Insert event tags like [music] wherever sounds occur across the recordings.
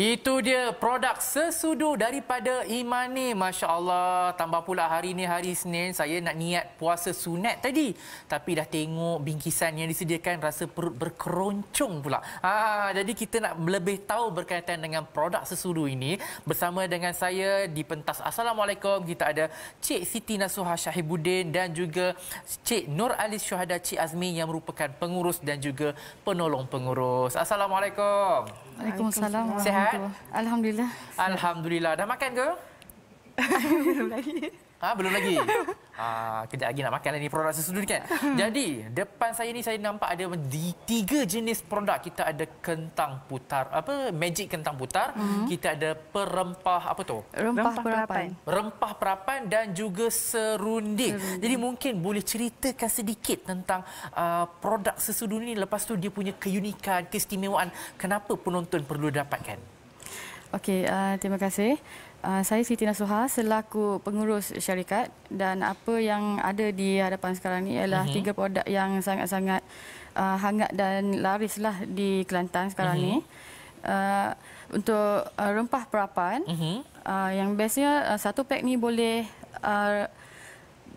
Itu dia produk sesudu daripada iman Masya Allah. Tambah pula hari ini hari Senin. Saya nak niat puasa sunat tadi. Tapi dah tengok bingkisan yang disediakan. Rasa perut berkeroncong pula. Ha, jadi kita nak lebih tahu berkaitan dengan produk sesudu ini. Bersama dengan saya di pentas. Assalamualaikum. Kita ada Cik Siti Nasuhah Syahibuddin. Dan juga Cik Nur Alis Syuhada Cik Azmi. Yang merupakan pengurus dan juga penolong pengurus. Assalamualaikum. Waalaikumsalam. Sehat? Alhamdulillah. Alhamdulillah. Dah makan ke? [laughs] Belum lagi. Ha, belum lagi. Ha, kejap lagi nak makan lah ni produk susu ni kan. Hmm. Jadi, depan saya ni saya nampak ada di tiga jenis produk. Kita ada kentang putar. Apa? Magic kentang putar. Hmm. Kita ada perempah apa tu? Rempah perapan. Rempah perapan dan juga serunding. serundik. Jadi mungkin boleh ceritakan sedikit tentang uh, produk susu ni. Lepas tu dia punya keunikan, keistimewaan. Kenapa penonton perlu dapatkan? Okey, uh, terima kasih. Uh, saya Siti Nasuha selaku pengurus syarikat dan apa yang ada di hadapan sekarang ini ialah uh-huh. tiga produk yang sangat-sangat uh, hangat dan larislah di Kelantan sekarang uh-huh. ni. Uh, untuk uh, rempah perapan uh-huh. uh, yang biasanya uh, satu pack ni boleh uh,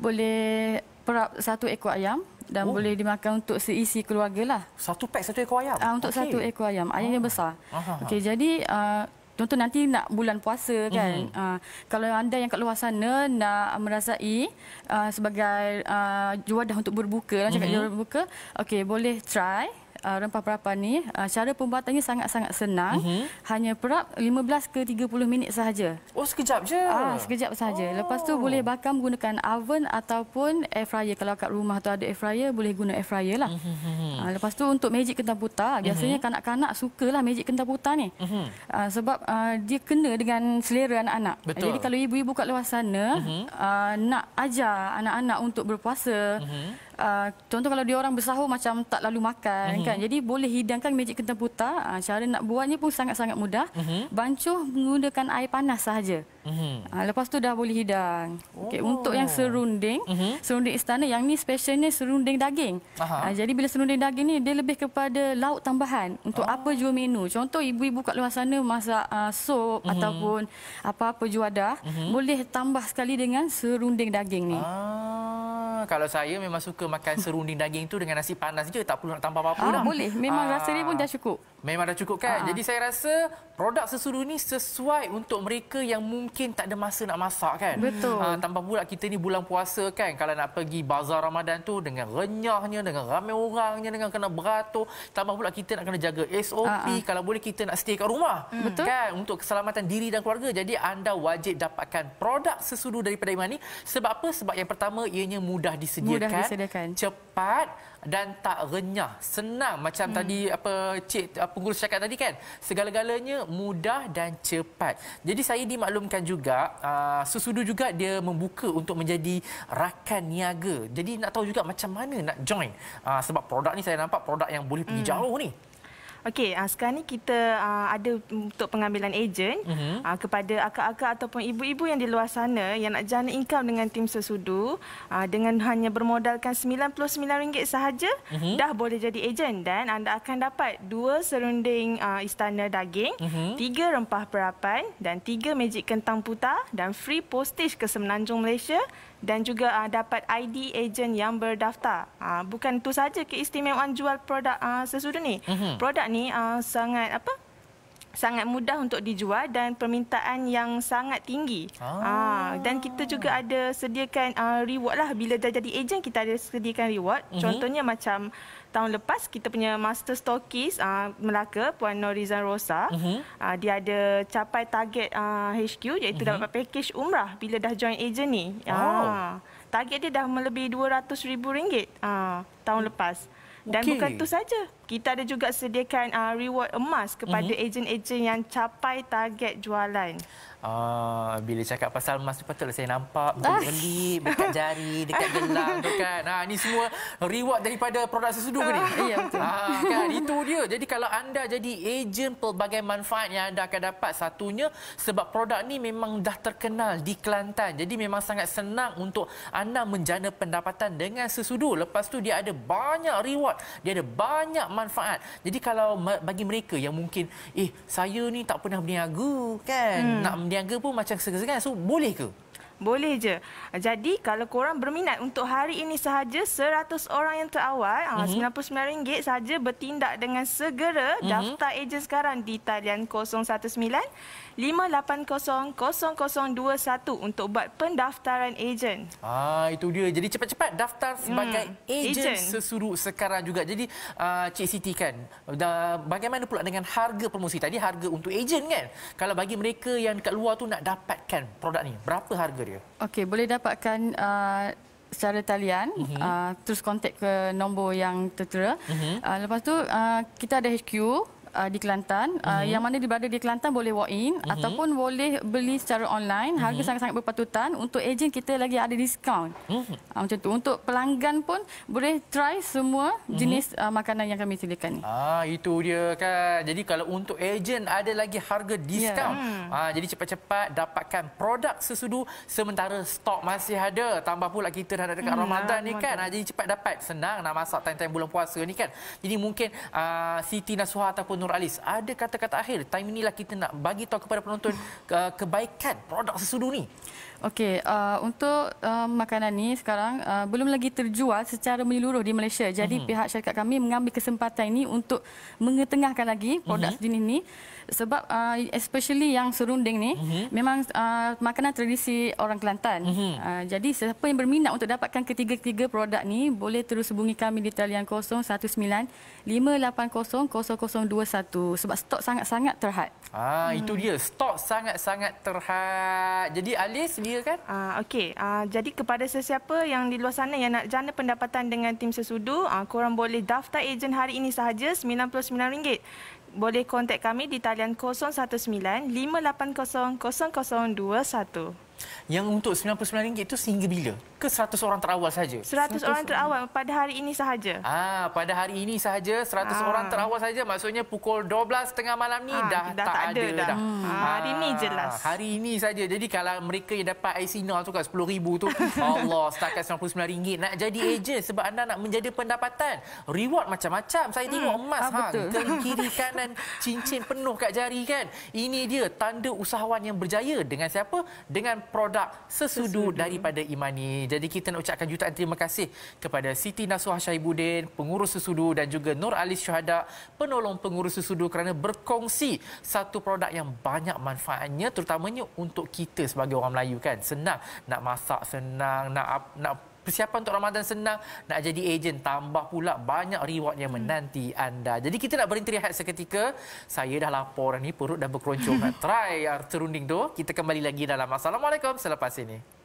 boleh perap satu ekor ayam dan oh. boleh dimakan untuk seisi keluarga lah. Satu pack satu ekor ayam? Uh, untuk okay. satu ekor ayam. Ayam yang ah. besar. Ah, okay, jadi... Uh, Contoh nanti nak bulan puasa kan. Mm-hmm. Uh, kalau anda yang kat luar sana nak merasai uh, sebagai uh, juadah untuk berbuka. Mm-hmm. Cakap mhm. juadah berbuka. Okey boleh try uh, rempah perapan ni uh, cara pembuatannya sangat-sangat senang mm -hmm. hanya perap 15 ke 30 minit sahaja oh sekejap je ah uh, sekejap sahaja oh. lepas tu boleh bakar menggunakan oven ataupun air fryer kalau kat rumah tu ada air fryer boleh guna air fryer lah mm -hmm. uh, lepas tu untuk magic kentang putar biasanya mhm. kanak-kanak suka lah sukalah magic kentang putar ni mm -hmm. uh, sebab uh, dia kena dengan selera anak-anak jadi kalau ibu-ibu kat luar sana mm -hmm. uh, nak ajar anak-anak untuk berpuasa mm -hmm uh, contoh kalau dia orang bersahur macam tak lalu makan mm-hmm. kan. Jadi boleh hidangkan magic kentang putar. Uh, ah, cara nak buatnya pun sangat-sangat mudah. Mm-hmm. Bancuh menggunakan air panas sahaja. Mm-hmm. Uh, lepas tu dah boleh hidang. Oh. Okay, untuk yang serunding, mm-hmm. serunding istana yang ni specialnya serunding daging. Uh, jadi bila serunding daging ni dia lebih kepada lauk tambahan untuk oh. apa jua menu. Contoh ibu-ibu kat luar sana masak uh, sup mm-hmm. ataupun apa-apa juadah, mm-hmm. boleh tambah sekali dengan serunding daging ni. Ah kalau saya memang suka makan serunding daging tu dengan nasi panas je tak perlu nak tambah apa-apa ah, dah. Boleh, memang ah. rasa dia pun dah cukup. Memang dah cukup kan? Ha. Jadi saya rasa produk sesudu ni sesuai untuk mereka yang mungkin tak ada masa nak masak kan? Betul. Ha, ah, tambah pula kita ni bulan puasa kan? Kalau nak pergi bazar Ramadan tu dengan renyahnya, dengan ramai orangnya, dengan kena beratur. Tambah pula kita nak kena jaga SOP. Ha. Ah, kalau boleh kita nak stay kat rumah. Mm. Betul. Kan? Untuk keselamatan diri dan keluarga. Jadi anda wajib dapatkan produk sesudu daripada Iman Sebab apa? Sebab yang pertama ianya mudah disediakan. Mudah disediakan. Cepat dan tak renyah. Senang macam hmm. tadi apa cik pengurus cakap tadi kan. Segala-galanya mudah dan cepat. Jadi saya dimaklumkan juga uh, ah, Susudu juga dia membuka untuk menjadi rakan niaga. Jadi nak tahu juga macam mana nak join. Uh, sebab produk ni saya nampak produk yang boleh pergi hmm. jauh ni. Okey, uh, sekarang ni kita uh, ada untuk pengambilan ejen uh-huh. uh, kepada akak-akak ataupun ibu-ibu yang di luar sana yang nak jana income dengan tim sesudu uh, dengan hanya bermodalkan RM99 sahaja uh-huh. dah boleh jadi ejen dan anda akan dapat dua serunding uh, istana daging, uh-huh. tiga rempah perapan dan tiga magic kentang putar dan free postage ke Semenanjung Malaysia dan juga uh, dapat ID ejen yang berdaftar. Uh, bukan itu saja keistimewaan jual produk uh, ah, sesudah ni. Mm-hmm. Produk ni uh, sangat apa? sangat mudah untuk dijual dan permintaan yang sangat tinggi. Ah. Ah, dan kita juga ada sediakan uh, reward lah. Bila dah jadi ejen, kita ada sediakan reward. Uh-huh. Contohnya macam tahun lepas, kita punya master stockist uh, ah, Melaka, Puan Norizan Rosa. Uh-huh. Uh, dia ada capai target uh, HQ iaitu uh-huh. dapat package umrah bila dah join ejen ni. Oh. Uh, target dia dah melebihi RM200,000 uh, tahun hmm. lepas. Dan okay. bukan itu saja. Kita ada juga sediakan uh, reward emas kepada mm-hmm. yang capai target jualan. Uh, bila cakap pasal emas tu patutlah saya nampak beli [laughs] dekat jari, dekat gelang tu kan. Ha ni semua reward daripada produk sesudu ke ni? [laughs] Ya betul. Ha kan itu dia. Jadi kalau anda jadi ejen pelbagai manfaat yang anda akan dapat satunya sebab produk ni memang dah terkenal di Kelantan. Jadi memang sangat senang untuk anda menjana pendapatan dengan sesudu. Lepas tu dia ada banyak reward support dia ada banyak manfaat jadi kalau bagi mereka yang mungkin eh saya ni tak pernah berniaga kan hmm. nak berniaga pun macam segan-segan so boleh ke boleh je. Jadi kalau korang berminat untuk hari ini sahaja 100 orang yang terawal mm-hmm. Ah, RM99 sahaja bertindak dengan segera mm-hmm. daftar ejen sekarang di talian 019 580-00021 untuk buat pendaftaran ejen. Ah itu dia. Jadi cepat-cepat daftar sebagai hmm, ejen hmm. sesuruh sekarang juga. Jadi uh, Cik Siti kan, dah, bagaimana pula dengan harga promosi tadi harga untuk ejen kan? Kalau bagi mereka yang kat luar tu nak dapatkan produk ni, berapa harga dia? Okey, boleh dapatkan uh secara talian uh -huh. uh, terus kontak ke nombor yang tertera uh -huh. uh, lepas tu uh, kita ada HQ uh, di Kelantan. Uh, uh Yang mana berada di Kelantan boleh walk in uh-huh. ataupun boleh beli secara online. Harga uh-huh. sangat-sangat berpatutan. Untuk ejen kita lagi ada diskaun. Uh-huh. Uh, macam tu. Untuk pelanggan pun boleh try semua uh-huh. jenis uh, makanan yang kami sediakan. Ah itu dia kan. Jadi kalau untuk ejen ada lagi harga ya. diskaun. Yeah. Hmm. Ah jadi cepat-cepat dapatkan produk sesudu sementara stok masih ada. Tambah pula kita dah dekat hmm, Ramadan ni kan. jadi cepat dapat. Senang nak masak time-time bulan puasa ni kan. Jadi mungkin uh, Siti Nasuha ataupun Nur Alis ada kata-kata akhir time inilah kita nak bagi tahu kepada penonton kebaikan produk sesudu ni Okey, uh, untuk uh, makanan ni sekarang uh, belum lagi terjual secara menyeluruh di Malaysia. Jadi uh-huh. pihak syarikat kami mengambil kesempatan ini untuk mengetengahkan lagi produk uh-huh. jenis ini. Sebab uh, especially yang serunding ni uh-huh. memang uh, makanan tradisi orang Kelantan. Uh-huh. Uh, jadi siapa yang berminat untuk dapatkan ketiga tiga produk ni boleh terus hubungi kami di talian 019 580 0021 satu sebab stok sangat-sangat terhad. Ah hmm. itu dia stok sangat-sangat terhad. Jadi Alis dia kan? Ah okey. Ah jadi kepada sesiapa yang di luar sana yang nak jana pendapatan dengan tim sesudu, ah korang boleh daftar ejen hari ini sahaja RM99. Boleh kontak kami di talian 019 580 0021. Yang untuk RM99 itu sehingga bila? Ke 100 orang terawal saja? 100, 100 orang terawal pada hari ini sahaja. Ah, pada hari ini sahaja 100 ah. orang terawal saja maksudnya pukul 12 tengah malam ni ah, dah, dah tak, tak ada dah. dah. Hmm. Ah, hari ini jelas. Hari ini saja. Jadi kalau mereka yang dapat IC nol tu kan 10000 tu [laughs] Allah setakat RM99 nak jadi ejen sebab anda nak menjadi pendapatan. Reward macam-macam. Saya hmm. emas ah, ha [laughs] kiri kanan cincin penuh kat jari kan. Ini dia tanda usahawan yang berjaya dengan siapa? Dengan produk sesudu, sesudu daripada Imani. Jadi kita nak ucapkan jutaan terima kasih kepada Siti Nasuah Syahibuddin, pengurus sesudu dan juga Nur Alis Syuhada, penolong pengurus sesudu kerana berkongsi satu produk yang banyak manfaatnya terutamanya untuk kita sebagai orang Melayu kan. Senang nak masak, senang nak nak persiapan untuk Ramadan senang nak jadi ejen tambah pula banyak reward yang menanti anda. Jadi kita nak berhenti rehat seketika. Saya dah lapor ni perut dah berkeroncongan. [laughs] Try yang terunding tu. Kita kembali lagi dalam Assalamualaikum selepas ini.